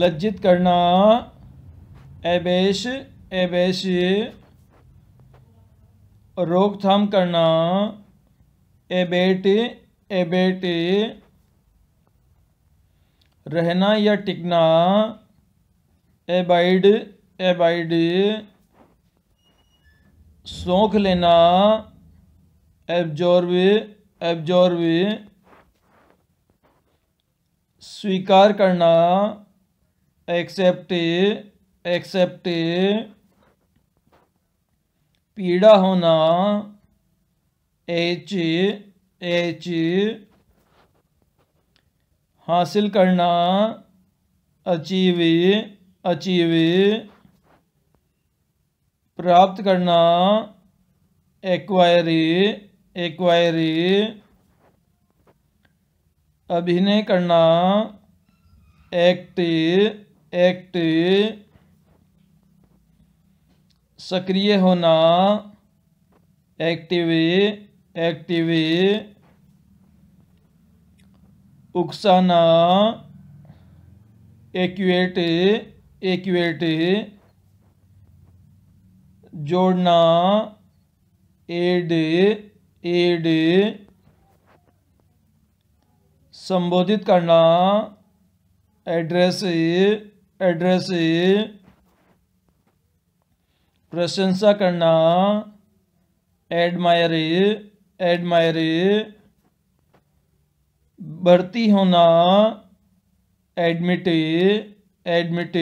लज्जित करना एबेश एबेश रोकथाम करना एबेट एबेट रहना या टिकना एबाइड एबाइड सोख लेना एब्जॉर्व एब्जॉर्व स्वीकार करना एक्सेप्ट एक्सेप्ट पीड़ा होना एच एच हासिल करना अचीव अचीव प्राप्त करना एक्वायरी एक्वायरी अभिनय करना एक्ट एक्ट सक्रिय होना एक्टिव एक्टिव उकसाना एक्यूएट एक्यूएट जोड़ना एड एड संबोधित करना एड्रेस एड्रेस प्रशंसा करना एडमायर एडमायर भर्ती होना एडमिट एडमिट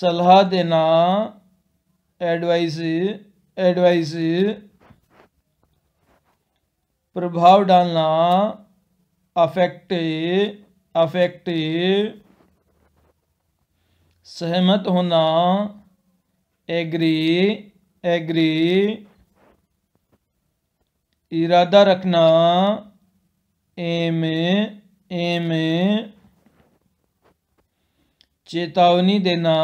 सलाह देना एडवाइस एडवाइस प्रभाव डालना अफेक्ट अफेक्टिव सहमत होना एग्री एग्री इरादा रखना एम एम चेतावनी देना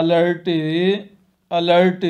अलर्ट अलर्ट